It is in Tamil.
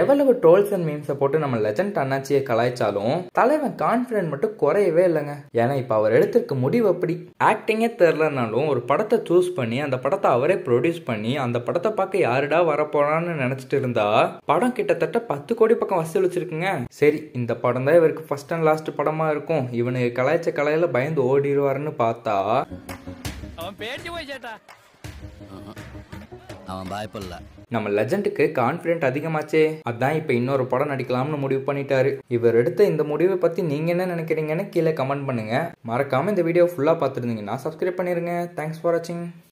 எவ்வளவு ட்ரோல்ஸ் அண்ட் மீம்ஸை போட்டு நம்ம லெஜண்ட் அண்ணாச்சியை கலாய்ச்சாலும் தலைவன் கான்ஃபிடென்ட் மட்டும் குறையவே இல்லைங்க ஏன்னா இப்போ அவர் எடுத்திருக்க முடிவு அப்படி ஆக்டிங்கே தெரிலனாலும் ஒரு படத்தை சூஸ் பண்ணி அந்த படத்தை அவரே ப்ரொடியூஸ் பண்ணி அந்த படத்தை பார்க்க யாருடா வரப்போறான்னு நினச்சிட்டு இருந்தா படம் கிட்டத்தட்ட பத்து கோடி பக்கம் வசூலிச்சிருக்குங்க சரி இந்த படம் தான் இவருக்கு ஃபர்ஸ்ட் அண்ட் லாஸ்ட் படமாக இருக்கும் இவனுக்கு கலாய்ச்ச கலையில் பயந்து ஓடிடுவாருன்னு பார்த்தா அவன் பேட்டி போய் சேட்டா அவன் பயப்படல நம்ம லெஜண்டுக்கு கான்ஃபிடென்ட் அதிகமாச்சே அதான் இப்போ இன்னொரு படம் நடிக்கலாம்னு முடிவு பண்ணிட்டாரு இவர் எடுத்த இந்த முடிவை பற்றி நீங்கள் என்ன நினைக்கிறீங்கன்னு கீழே கமெண்ட் பண்ணுங்கள் மறக்காமல் இந்த வீடியோ ஃபுல்லாக பார்த்துருந்தீங்கன்னா சப்ஸ்கிரைப் பண்ணிருங்க தேங்க்ஸ் ஃபார் வாட்சிங்